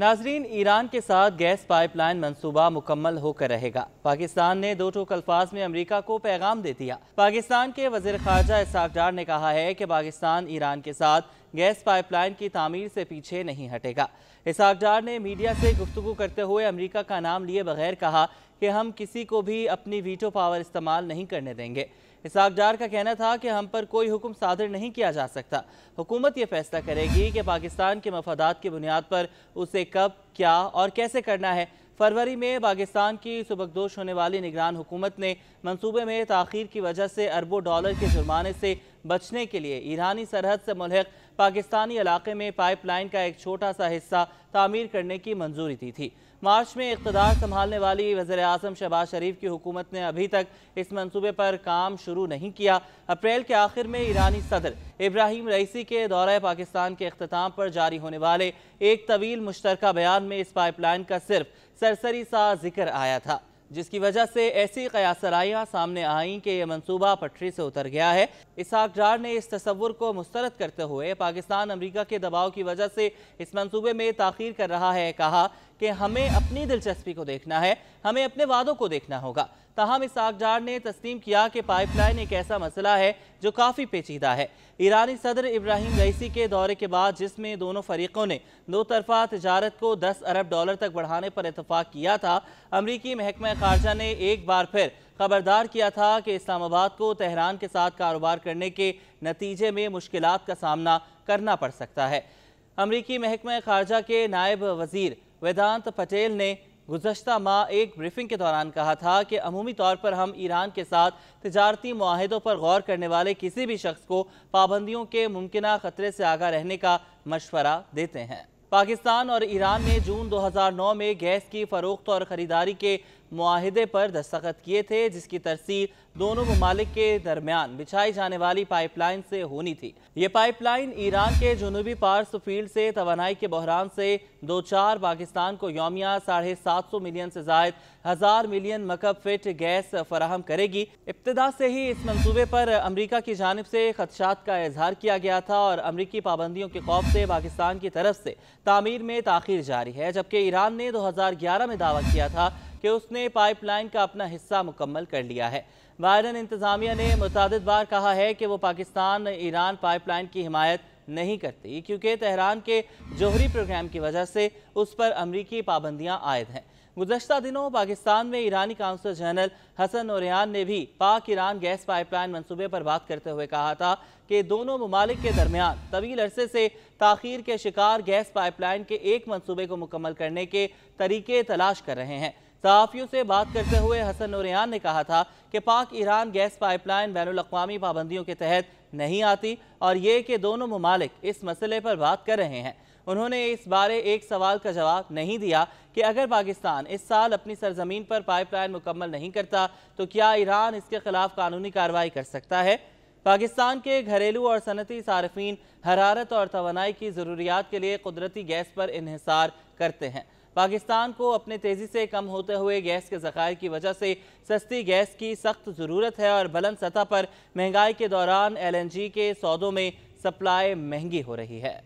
नाजरीन ईरान के साथ गैस पाइपलाइन मंसूबा मुकम्मल होकर रहेगा पाकिस्तान ने दो टोक अल्फाज में अमरीका को पैगाम दे दिया पाकिस्तान के वजीर खारजा इसहाक डार ने कहा है कि पाकिस्तान ईरान के साथ गैस पाइपलाइन की तमीर से पीछे नहीं हटेगा इसाक डार ने मीडिया से गुफ्तु करते हुए अमरीका का नाम लिए बगैर कहा कि हम किसी को भी अपनी वीटो पावर इस्तेमाल नहीं करने देंगे इसाक डार का कहना था कि हम पर कोई हुक्म सादर नहीं किया जा सकता हुकूमत ये फैसला करेगी कि पाकिस्तान के मफादात की बुनियाद पर उसे कब क्या और कैसे करना है फरवरी में पाकिस्तान की सुबकदोश होने वाली निगरान हुकूमत ने मनसूबे में तखिर की वजह से अरबों डॉलर के जुर्माने से बचने के लिए ईरानी सरहद से मुलहक पाकिस्तानी इलाके में पाइपलाइन का एक छोटा सा हिस्सा तामीर करने की मंजूरी दी थी मार्च में इकतदार संभालने वाली वजर अजम शहबाज शरीफ की हुकूमत ने अभी तक इस मंसूबे पर काम शुरू नहीं किया अप्रैल के आखिर में ईरानी सदर इब्राहिम रईसी के दौरे पाकिस्तान के अख्ताम पर जारी होने वाले एक तवील मुश्तरक बयान में इस पाइपलाइन का सिर्फ सरसरी सा जिक्र आया था जिसकी वजह से ऐसी कयासराइयाँ सामने आईं कि यह मनसूबा पटरी से उतर गया है इसहाक डार ने इस तस्वुर को मुस्तरद करते हुए पाकिस्तान अमरीका के दबाव की वजह से इस मनसूबे में ताखिर कर रहा है कहा कि हमें अपनी दिलचस्पी को देखना है हमें अपने वादों को देखना होगा तहम इसकजार ने तस्लीम किया कि पाइपलाइन एक ऐसा मसला है जो काफ़ी पेचीदा है ईरानी सदर इब्राहिम रईसी के दौरे के बाद जिसमें दोनों फरीकों ने दो तरफा तजारत को दस अरब डॉलर तक बढ़ाने पर इतफाक़ किया था अमरीकी महकमा खारजा ने एक बार फिर खबरदार किया था कि इस्लामाबाद को तेहरान के साथ कारोबार करने के नतीजे में मुश्किल का सामना करना पड़ सकता है अमरीकी महकमा खारजा के नायब वजीर वेदांत पटेल ने गुजशत माह एक ब्रीफिंग के दौरान कहा था कि अमूमी तौर पर हम ईरान के साथ तजारती माहदों पर गौर करने वाले किसी भी शख्स को पाबंदियों के मुमकिन खतरे से आगा रहने का मशवरा देते हैं पाकिस्तान और ईरान ने जून 2009 में गैस की फरोख्त और ख़रीदारी के माहदे पर दस्तखत किए थे जिसकी तरसील दोनों ममालिक के दरमियान बिछाई जाने वाली पाइपलाइन से होनी थी ये पाइपलाइन ईरान के जनूबी पार्स फील्ड से तोनाई के बहरान से दो चार पाकिस्तान को योमिया साढ़े सात सौ मिलियन से जायद हज़ार मिलियन मकब फिट गैस फराहम करेगी इब्तदा से ही इस मनसूबे पर अमरीका की जानब से खदशात का इजहार किया गया था और अमरीकी पाबंदियों के खौफ से पाकिस्तान की तरफ से तामीर में ताखिर जारी है जबकि ईरान ने दो हज़ार ग्यारह में दावा किया था कि उसने पाइपलाइन का अपना हिस्सा मुकम्मल कर लिया है बाइडन इंतजामिया ने मुतद बार कहा है कि वो पाकिस्तान ईरान पाइपलाइन की हिमायत नहीं करती क्योंकि तहरान के जोहरी प्रोग्राम की वजह से उस पर अमरीकी पाबंदियाँ आयद हैं गुजशत दिनों पाकिस्तान में ईरानी काउंसलर जनरल हसन औरयान ने भी पाक ईरान गैस पाइपलाइन मनसूबे पर बात करते हुए कहा था कि दोनों ममालिक के दरमियान तवील अरसे से ताखिर के शिकार गैस पाइपलाइन के एक मनसूबे को मुकम्मल करने के तरीके तलाश कर रहे हैं सहाफ़ियों से बात करते हुए हसन नूरियान ने कहा था कि पाक ईरान गैस पाइपलाइन बैन अवी पाबंदियों के तहत नहीं आती और ये कि दोनों ममालिक इस मसले पर बात कर रहे हैं उन्होंने इस बारे एक सवाल का जवाब नहीं दिया कि अगर पाकिस्तान इस साल अपनी सरजमीन पर पाइपलाइन मुकम्मल नहीं करता तो क्या ईरान इसके खिलाफ कानूनी कार्रवाई कर सकता है पाकिस्तान के घरेलू और सनती सार्फिन हरारत और तोानाई की ज़रूरियात के लिए कुदरती गैस पर इहिसार करते हैं पाकिस्तान को अपने तेज़ी से कम होते हुए गैस के ज़ख़ायर की वजह से सस्ती गैस की सख्त ज़रूरत है और बुलंद सतह पर महंगाई के दौरान एल एन जी के सौदों में सप्लाई महंगी हो रही है